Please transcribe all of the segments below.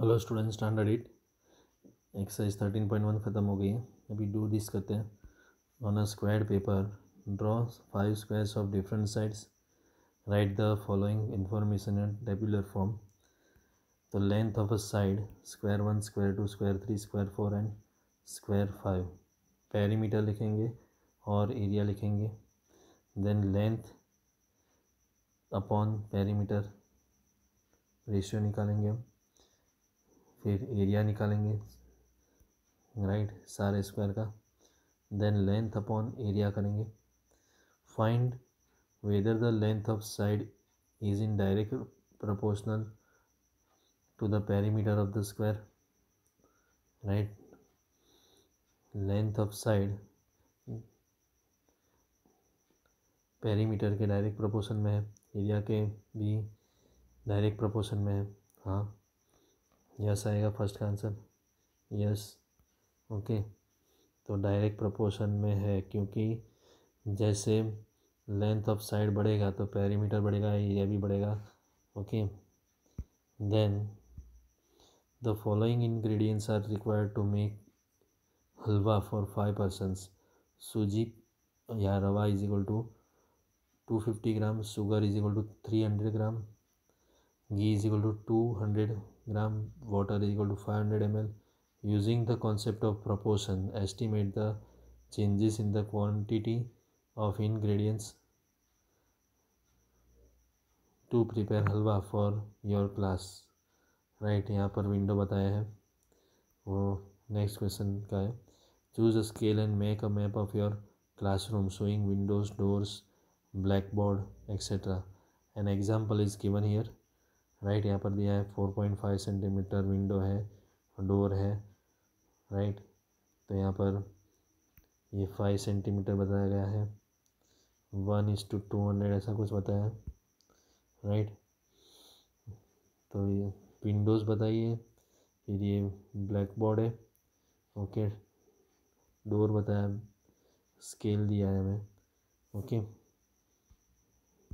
Hello student standard eight exercise thirteen point one ख़त्म हो गई है अभी डू दिस करते हैं on a square paper draw five squares of different sides write the following information in tabular form तो length of a side square one square two square three square four and square five perimeter लिखेंगे और area लिखेंगे then length upon perimeter ratio निकालेंगे हम फिर area निकालेंगे right सारे square का देन लेंथ अपॉन एरिया करेंगे find whether the length of side is in direct proportional to the perimeter of the square right length of side perimeter के direct proportion में है एरिया के भी direct proportion में है हाँ यस आएगा फर्स्ट का आंसर यस ओके तो डायरेक्ट प्रोपोर्शन में है क्योंकि जैसे लेंथ ऑफ साइड बढ़ेगा तो पैरीमीटर बढ़ेगा एरिया भी बढ़ेगा okay then the following ingredients are required to make halwa for five persons sooji या rava is equal to two fifty gram sugar is equal to three hundred gram ghee is to two hundred gram water is equal to five hundred M L using the concept of proportion estimate the changes in the quantity of ingredients to prepare halwa for your class right यहाँ पर window बताया है वो next question का है choose a scale and make a map of your classroom showing windows doors black board etcetera an example is given here right यहाँ पर दिया है four point five centimetre window है डोर है राइट तो यहाँ पर ये फाइव सेंटीमीटर बताया गया है one is to two hundred ऐसा कुछ बताया राइट तो ये विंडोज़ बताइए फिर ये ब्लैक बोर्ड है ओके डोर बताया स्केल दिया है हमें ओके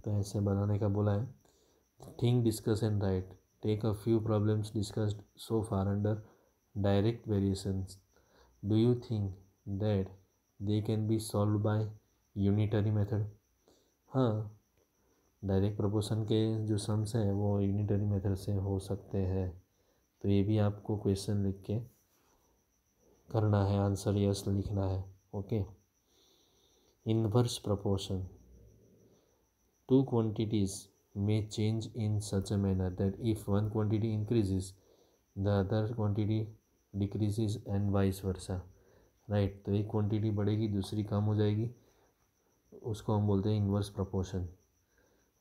तो ऐसे बनाने का बोला है Think, discuss, and write. Take a few problems discussed so far under direct variations. Do you think that they can be solved by unitary method? हाँ डायरेक्ट प्रपोशन के जो सम्स हैं वो यूनिटरी मेथड से हो सकते हैं तो ये भी आपको क्वेश्चन लिख के करना है आंसर यस लिखना है okay inverse proportion two quantities may change in such a manner that if one quantity increases the other quantity decreases and vice versa right right, तो एक क्वांटिटी बढ़ेगी दूसरी कम हो जाएगी उसको हम बोलते हैं inverse proportion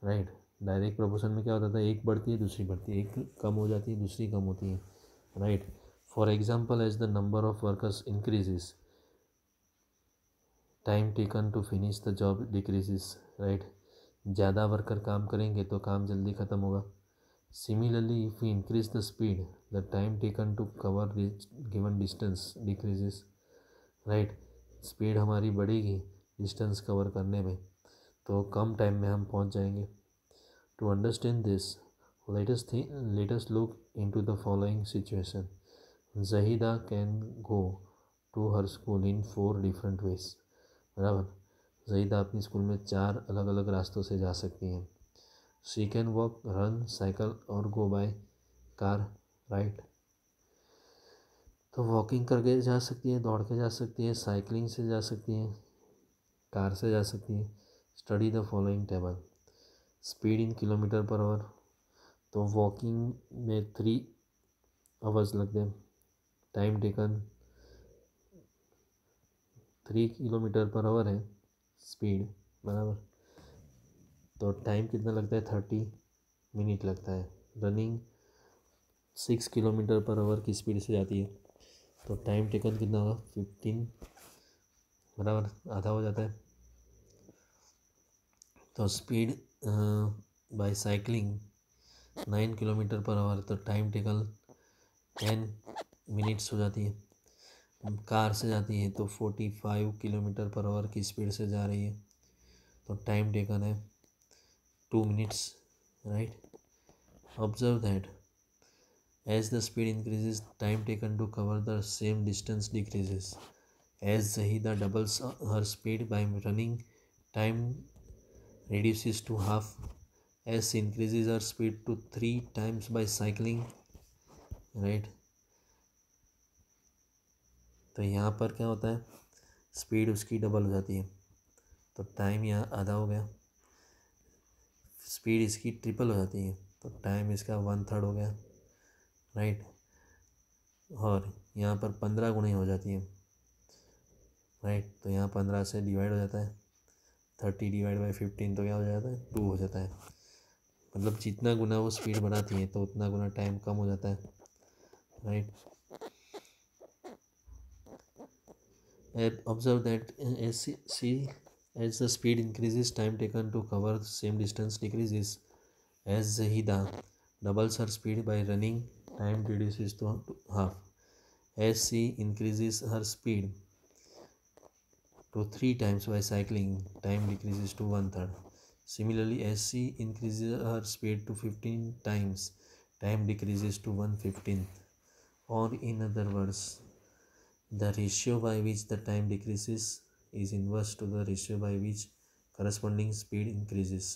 right direct proportion में क्या होता था एक बढ़ती है दूसरी बढ़ती है एक कम हो जाती है दूसरी कम होती है right for example as the number of workers increases time taken to finish the job decreases right ज़्यादा वर्कर काम करेंगे तो काम जल्दी ख़त्म होगा similarly if you increase the speed the time taken to cover given distance decreases right speed हमारी बढ़ेगी डिस्टेंस कवर करने में तो कम टाइम में हम पहुंच जाएंगे to understand this latest thing latest look into the following situation Zahida can go to her school in four different ways बराबर जहीदा अपने स्कूल में चार अलग अलग रास्तों से जा सकती हैं she can walk run cycle और गो बाय कार राइट तो वॉकिंग करके जा सकती हैं दौड़ के जा सकती हैं साइकिलिंग से जा सकती हैं कार से जा सकती हैं study the following table speed in kilometre per hour तो वॉकिंग में थ्री आवर्स लगते हैं time taken three kilometre per hour है स्पीड बराबर तो टाइम कितना लगता है थर्टी मिनट लगता है running six kilometre per hour की स्पीड से जाती है तो टाइम टेकन कितना होगा फिफ्टीन बराबर आधा हो जाता है तो speed by cycling nine kilometre per hour तो टाइम टेकन टेन मिनट्स हो जाती है कार से जाती है तो forty five kilometre per hour की स्पीड से जा रही है तो टाइम टेकन है two minutes right observe that as the speed increases time taken to cover the same distance decreases as the doubles her speed by running time reduces to half as increases her speed two three times by cycling right तो यहाँ पर क्या होता है speed उसकी double हो जाती है तो टाइम यहाँ आधा हो गया स्पीड इसकी ट्रिपल हो जाती है तो टाइम इसका वन थर्ड हो गया राइट और यहाँ पर पंद्रह गुणी हो जाती है राइट तो यहाँ पंद्रह से डिवाइड हो जाता है थर्टी डिवाइड बाई फिफ्टीन तो क्या हो जाता है टू हो जाता है मतलब जितना गुना वो स्पीड बढ़ाती है तो उतना गुना टाइम कम हो जाता है right observe that as see as the speed increases time taken to cover the same distance decreases as Zahida doubles her speed by running time reduces to half as she increases her speed to three times by cycling time decreases to one third similarly as she increases her speed to 15 times time decreases to one fifteenth or in other words the ratio by which the time decreases is inverse to the ratio by which corresponding speed increases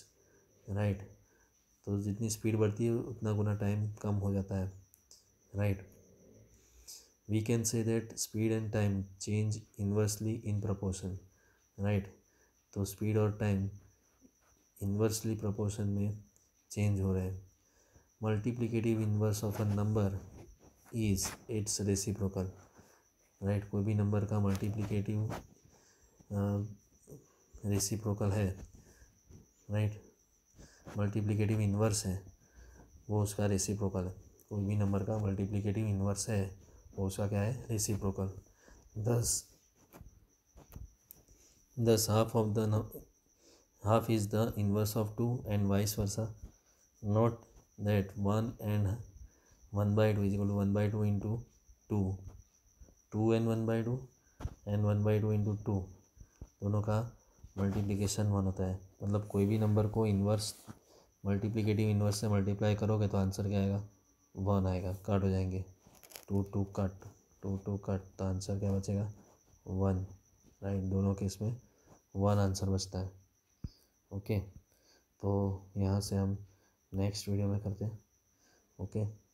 right तो जितनी speed बढ़ती है उतना गुना time कम हो जाता है right we can say that speed and time change inversely in proportion right तो speed और टाइम इन्वर्सली प्रपोर्शन में चेंज हो रहे हैं multiplicative inverse of a number is its reciprocal right कोई भी नंबर का मल्टीप्लिकेटिव रेसिप्रोकल है राइट मल्टीप्लिकेटिव इन्वर्स है वो उसका रेसिप्रोकल है कोई भी नंबर का मल्टीप्लिकेटिव इन्वर्स है वो उसका क्या है रेसिप्रोकल दस दस half of the half is the inverse of two and vice versa not that one and one by two is one by two into two two n one by two n one by two into two दोनों का multiplication one होता है मतलब कोई भी number को inverse multiplicative inverse से multiply करोगे तो आंसर क्या आएगा वन आएगा कट हो जाएंगे two two cut two two cut तो आंसर क्या बचेगा वन राइट दोनों केस में वन आंसर बचता है ओके तो यहाँ से हम नेक्स्ट वीडियो में करते हैं ओके